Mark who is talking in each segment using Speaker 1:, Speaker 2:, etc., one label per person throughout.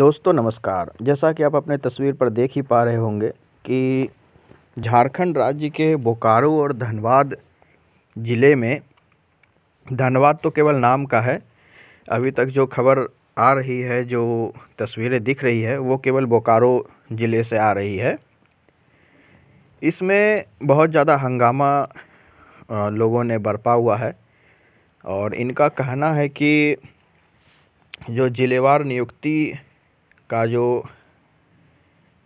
Speaker 1: दोस्तों नमस्कार जैसा कि आप अपने तस्वीर पर देख ही पा रहे होंगे कि झारखंड राज्य के बोकारो और धनबाद ज़िले में धनबाद तो केवल नाम का है अभी तक जो खबर आ रही है जो तस्वीरें दिख रही है वो केवल बोकारो ज़िले से आ रही है इसमें बहुत ज़्यादा हंगामा लोगों ने बरपा हुआ है और इनका कहना है कि जो ज़िलेवार नियुक्ति का जो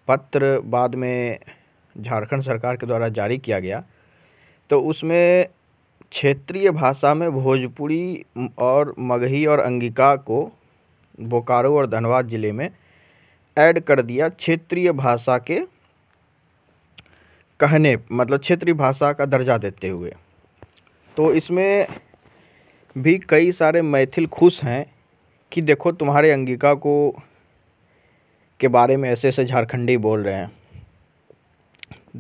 Speaker 1: पत्र बाद में झारखंड सरकार के द्वारा जारी किया गया तो उसमें क्षेत्रीय भाषा में भोजपुरी और मगही और अंगिका को बोकारो और धनबाद ज़िले में ऐड कर दिया क्षेत्रीय भाषा के कहने मतलब क्षेत्रीय भाषा का दर्जा देते हुए तो इसमें भी कई सारे मैथिल खुश हैं कि देखो तुम्हारे अंगिका को के बारे में ऐसे ऐसे झारखंडी बोल रहे हैं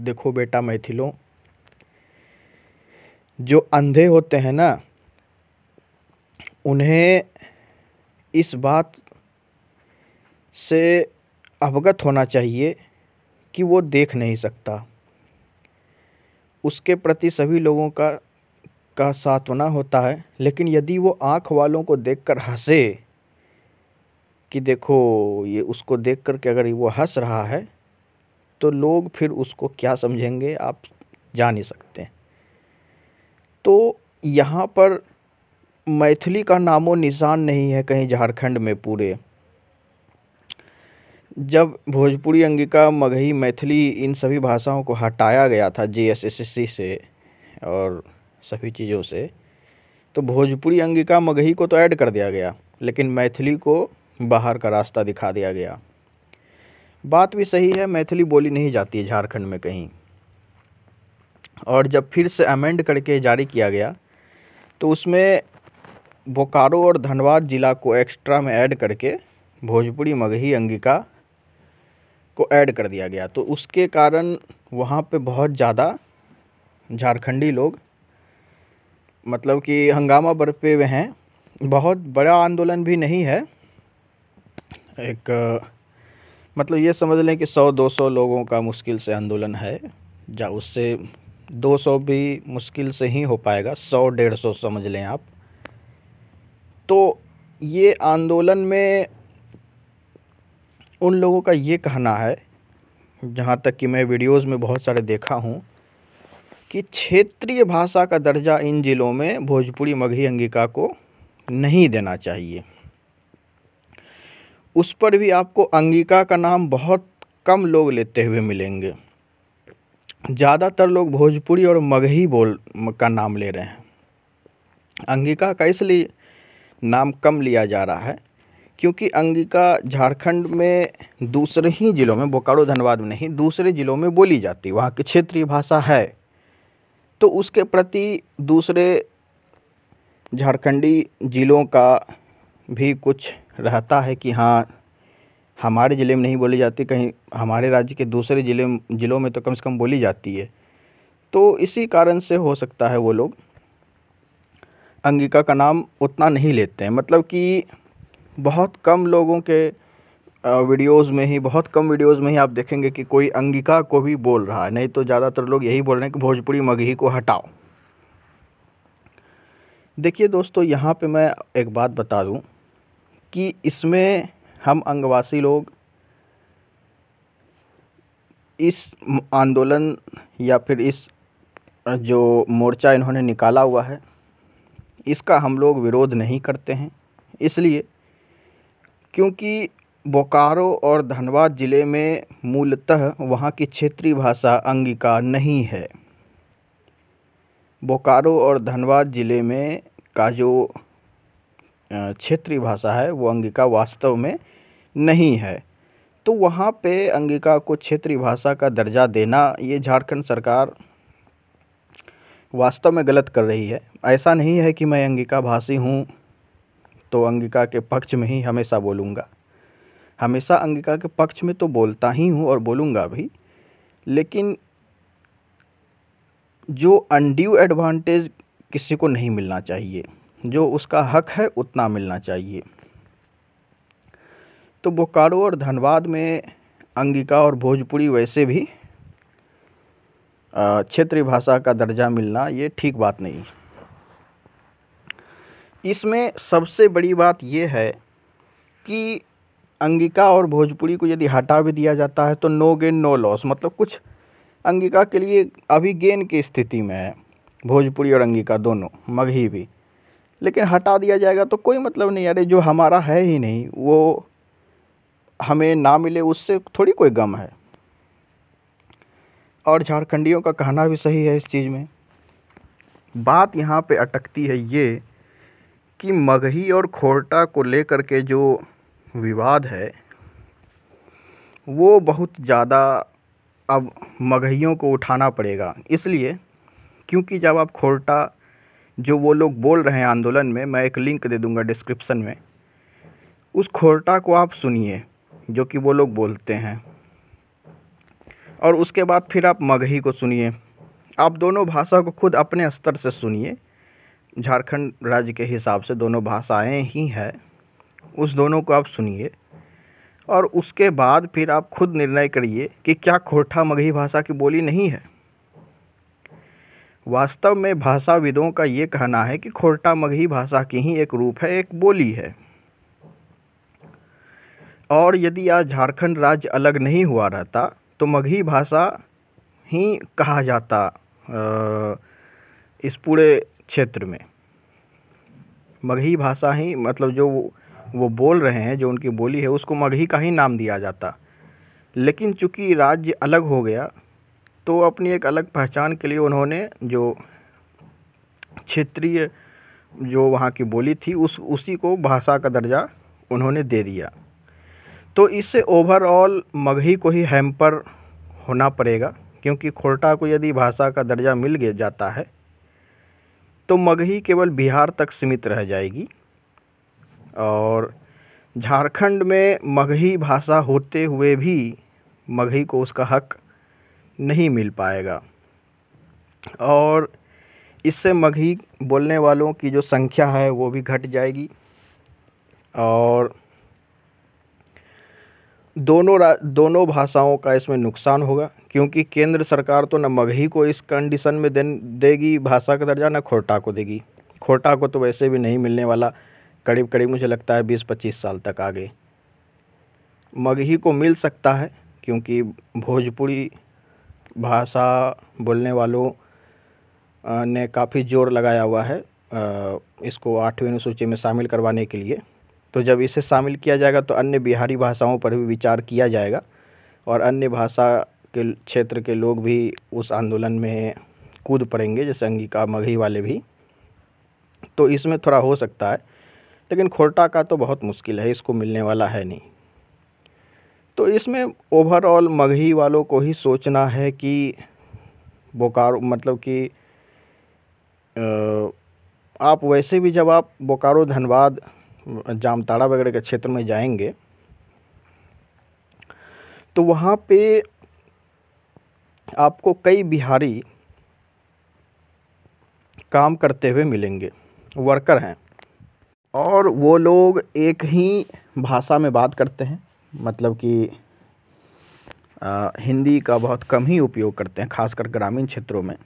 Speaker 1: देखो बेटा मैथिलो जो अंधे होते हैं ना उन्हें इस बात से अवगत होना चाहिए कि वो देख नहीं सकता उसके प्रति सभी लोगों का का सांत्वना होता है लेकिन यदि वो आँख वालों को देखकर हंसे कि देखो ये उसको देख कर के अगर वो हंस रहा है तो लोग फिर उसको क्या समझेंगे आप जा नहीं सकते तो यहाँ पर मैथिली का नामो निशान नहीं है कहीं झारखंड में पूरे जब भोजपुरी अंगिका मगही मैथिली इन सभी भाषाओं को हटाया गया था जे से और सभी चीज़ों से तो भोजपुरी अंगिका मगही को तो ऐड कर दिया गया लेकिन मैथिली को बाहर का रास्ता दिखा दिया गया बात भी सही है मैथिली बोली नहीं जाती है झारखंड में कहीं और जब फिर से अमेंड करके जारी किया गया तो उसमें बोकारो और धनबाद ज़िला को एक्स्ट्रा में ऐड करके भोजपुरी मगही अंगिका को ऐड कर दिया गया तो उसके कारण वहाँ पे बहुत ज़्यादा झारखंडी लोग मतलब कि हंगामा बरपे हुए हैं बहुत बड़ा आंदोलन भी नहीं है एक मतलब ये समझ लें कि सौ दो सौ लोगों का मुश्किल से आंदोलन है जहाँ उससे दो सौ भी मुश्किल से ही हो पाएगा सौ डेढ़ सौ समझ लें आप तो ये आंदोलन में उन लोगों का ये कहना है जहाँ तक कि मैं वीडियोस में बहुत सारे देखा हूँ कि क्षेत्रीय भाषा का दर्जा इन ज़िलों में भोजपुरी मगही अंगिका को नहीं देना चाहिए उस पर भी आपको अंगिका का नाम बहुत कम लोग लेते हुए मिलेंगे ज़्यादातर लोग भोजपुरी और मगही बोल का नाम ले रहे हैं अंगिका का इसलिए नाम कम लिया जा रहा है क्योंकि अंगिका झारखंड में दूसरे ही ज़िलों में बोकारो धनबाद में नहीं दूसरे ज़िलों में बोली जाती वहाँ की क्षेत्रीय भाषा है तो उसके प्रति दूसरे झारखंडी ज़िलों का भी कुछ रहता है कि हाँ हमारे ज़िले में नहीं बोली जाती कहीं हमारे राज्य के दूसरे ज़िले ज़िलों में तो कम से कम बोली जाती है तो इसी कारण से हो सकता है वो लोग अंगिका का नाम उतना नहीं लेते हैं मतलब कि बहुत कम लोगों के वीडियोस में ही बहुत कम वीडियोस में ही आप देखेंगे कि कोई अंगिका को भी बोल रहा है नहीं तो ज़्यादातर लोग यही बोल रहे हैं कि भोजपुरी मगही को हटाओ देखिए दोस्तों यहाँ पे मैं एक बात बता दूँ कि इसमें हम अंगवासी लोग इस आंदोलन या फिर इस जो मोर्चा इन्होंने निकाला हुआ है इसका हम लोग विरोध नहीं करते हैं इसलिए क्योंकि बोकारो और धनबाद ज़िले में मूलतः वहाँ की क्षेत्रीय भाषा अंगिका नहीं है बोकारो और धनबाद ज़िले में का जो क्षेत्रीय भाषा है वो अंगिका वास्तव में नहीं है तो वहाँ पे अंगिका को क्षेत्रीय भाषा का दर्जा देना ये झारखंड सरकार वास्तव में गलत कर रही है ऐसा नहीं है कि मैं अंगिका भाषी हूँ तो अंगिका के पक्ष में ही हमेशा बोलूँगा हमेशा अंगिका के पक्ष में तो बोलता ही हूँ और बोलूँगा भी लेकिन जो अनड्यू एडवांटेज किसी को नहीं मिलना चाहिए जो उसका हक है उतना मिलना चाहिए तो बोकारो और धनबाद में अंगिका और भोजपुरी वैसे भी क्षेत्रीय भाषा का दर्जा मिलना ये ठीक बात नहीं इसमें सबसे बड़ी बात यह है कि अंगिका और भोजपुरी को यदि हटा भी दिया जाता है तो नो गेन नो लॉस मतलब कुछ अंगिका के लिए अभी गेन की स्थिति में है भोजपुरी और अंगिका दोनों मगही भी लेकिन हटा दिया जाएगा तो कोई मतलब नहीं अरे जो हमारा है ही नहीं वो हमें ना मिले उससे थोड़ी कोई गम है और झारखंडियों का कहना भी सही है इस चीज़ में बात यहाँ पे अटकती है ये कि मगही और खोरटा को लेकर के जो विवाद है वो बहुत ज़्यादा अब मगहियों को उठाना पड़ेगा इसलिए क्योंकि जब आप खोरटा जो वो लोग बोल रहे हैं आंदोलन में मैं एक लिंक दे दूँगा डिस्क्रिप्शन में उस खोरटा को आप सुनिए जो कि वो लोग बोलते हैं और उसके बाद फिर आप मगही को सुनिए आप दोनों भाषा को खुद अपने स्तर से सुनिए झारखंड राज्य के हिसाब से दोनों भाषाएं ही हैं उस दोनों को आप सुनिए और उसके बाद फिर आप खुद निर्णय करिए कि क्या खोटा मगही भाषा की बोली नहीं है वास्तव में भाषाविदों का ये कहना है कि खोरटा मगही भाषा की ही एक रूप है एक बोली है और यदि आज झारखंड राज्य अलग नहीं हुआ रहता तो मगही भाषा ही कहा जाता इस पूरे क्षेत्र में मगही भाषा ही मतलब जो वो बोल रहे हैं जो उनकी बोली है उसको मगही का ही नाम दिया जाता लेकिन चूँकि राज्य अलग हो गया तो अपनी एक अलग पहचान के लिए उन्होंने जो क्षेत्रीय जो वहाँ की बोली थी उस उसी को भाषा का दर्जा उन्होंने दे दिया तो इससे ओवरऑल मगही को ही हैम्पर होना पड़ेगा क्योंकि खोरटा को यदि भाषा का दर्जा मिल गया जाता है तो मगही केवल बिहार तक सीमित रह जाएगी और झारखंड में मगही भाषा होते हुए भी मगही को उसका हक नहीं मिल पाएगा और इससे मगही बोलने वालों की जो संख्या है वो भी घट जाएगी और दोनों दोनों भाषाओं का इसमें नुकसान होगा क्योंकि केंद्र सरकार तो न मगही को इस कंडीशन में दे देगी भाषा का दर्जा न खोटा को देगी खोटा को तो वैसे भी नहीं मिलने वाला करीब करीब मुझे लगता है बीस पच्चीस साल तक आगे मगही को मिल सकता है क्योंकि भोजपुरी भाषा बोलने वालों ने काफ़ी जोर लगाया हुआ है इसको आठवीं अनुसूची में शामिल करवाने के लिए तो जब इसे शामिल किया जाएगा तो अन्य बिहारी भाषाओं पर भी विचार किया जाएगा और अन्य भाषा के क्षेत्र के लोग भी उस आंदोलन में कूद पड़ेंगे जैसे अंगिका मघही वाले भी तो इसमें थोड़ा हो सकता है लेकिन खोरटा का तो बहुत मुश्किल है इसको मिलने वाला है नहीं तो इसमें ओवरऑल मगही वालों को ही सोचना है कि बोकारो मतलब कि आप वैसे भी जब आप बोकारो धनबाद जामताड़ा वगैरह के क्षेत्र में जाएंगे तो वहाँ पे आपको कई बिहारी काम करते हुए मिलेंगे वर्कर हैं और वो लोग एक ही भाषा में बात करते हैं मतलब कि हिंदी का बहुत कम ही उपयोग करते हैं खासकर ग्रामीण क्षेत्रों में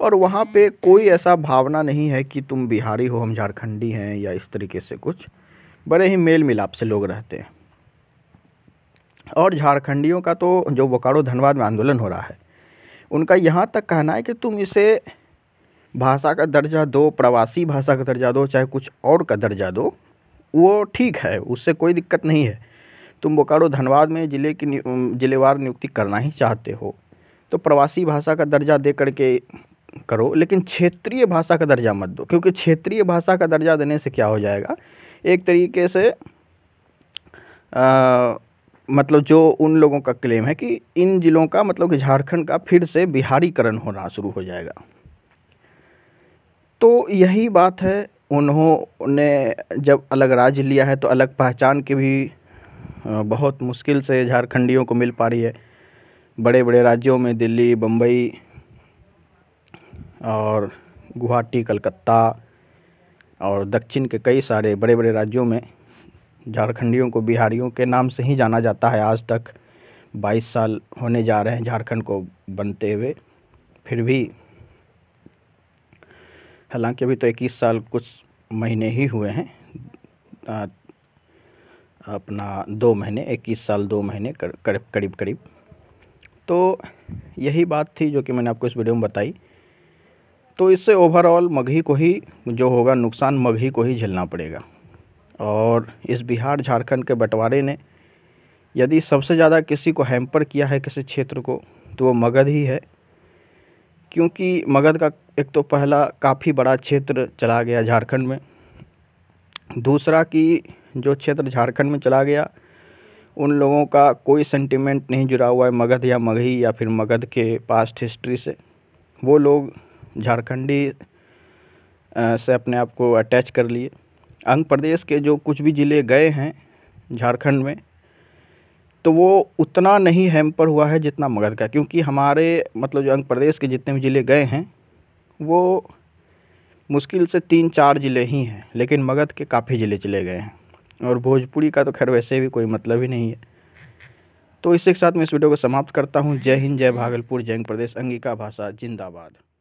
Speaker 1: और वहाँ पे कोई ऐसा भावना नहीं है कि तुम बिहारी हो हम झारखंडी हैं या इस तरीके से कुछ बड़े ही मेल मिलाप से लोग रहते हैं और झारखंडियों का तो जो बोकारो धनबाद में आंदोलन हो रहा है उनका यहाँ तक कहना है कि तुम इसे भाषा का दर्जा दो प्रवासी भाषा का दर्जा दो चाहे कुछ और का दर्जा दो वो ठीक है उससे कोई दिक्कत नहीं है तुम बोकारो धनबाद में ज़िले की ज़िलेवार नियुक्ति करना ही चाहते हो तो प्रवासी भाषा का दर्जा दे करके करो लेकिन क्षेत्रीय भाषा का दर्जा मत दो क्योंकि क्षेत्रीय भाषा का दर्जा देने से क्या हो जाएगा एक तरीके से आ, मतलब जो उन लोगों का क्लेम है कि इन ज़िलों का मतलब कि झारखंड का फिर से बिहारीकरण होना शुरू हो जाएगा तो यही बात है उन्होंने जब अलग राज्य लिया है तो अलग पहचान के भी बहुत मुश्किल से झारखंडियों को मिल पा रही है बड़े बड़े राज्यों में दिल्ली बम्बई और गुवाहाटी कलकत्ता और दक्षिण के कई सारे बड़े बड़े राज्यों में झारखंडियों को बिहारियों के नाम से ही जाना जाता है आज तक 22 साल होने जा रहे हैं झारखंड को बनते हुए फिर भी हालांकि अभी तो इक्कीस साल कुछ महीने ही हुए हैं अपना दो महीने इक्कीस साल दो महीने कर, कर, करीब करीब तो यही बात थी जो कि मैंने आपको इस वीडियो में बताई तो इससे ओवरऑल मगही को ही जो होगा नुकसान मगही को ही झेलना पड़ेगा और इस बिहार झारखंड के बंटवारे ने यदि सबसे ज़्यादा किसी को हैम्पर किया है किसी क्षेत्र को तो वो मगध ही है क्योंकि मगध का एक तो पहला काफ़ी बड़ा क्षेत्र चला गया झारखंड में दूसरा कि जो क्षेत्र झारखंड में चला गया उन लोगों का कोई सेंटिमेंट नहीं जुड़ा हुआ है मगध या मगही या फिर मगध के पास्ट हिस्ट्री से वो लोग झारखंडी से अपने आप को अटैच कर लिए अंग प्रदेश के जो कुछ भी ज़िले गए हैं झारखंड में तो वो उतना नहीं हैम्पर हुआ है जितना मगध का क्योंकि हमारे मतलब जो अंग प्रदेश के जितने भी ज़िले गए हैं वो मुश्किल से तीन चार ज़िले ही हैं लेकिन मगध के काफ़ी ज़िले चले गए हैं और भोजपुरी का तो खैर वैसे भी कोई मतलब ही नहीं है तो इसी के साथ मैं इस वीडियो को समाप्त करता हूँ जय हिंद जय भागलपुर जय प्रदेश अंगिका भाषा जिंदाबाद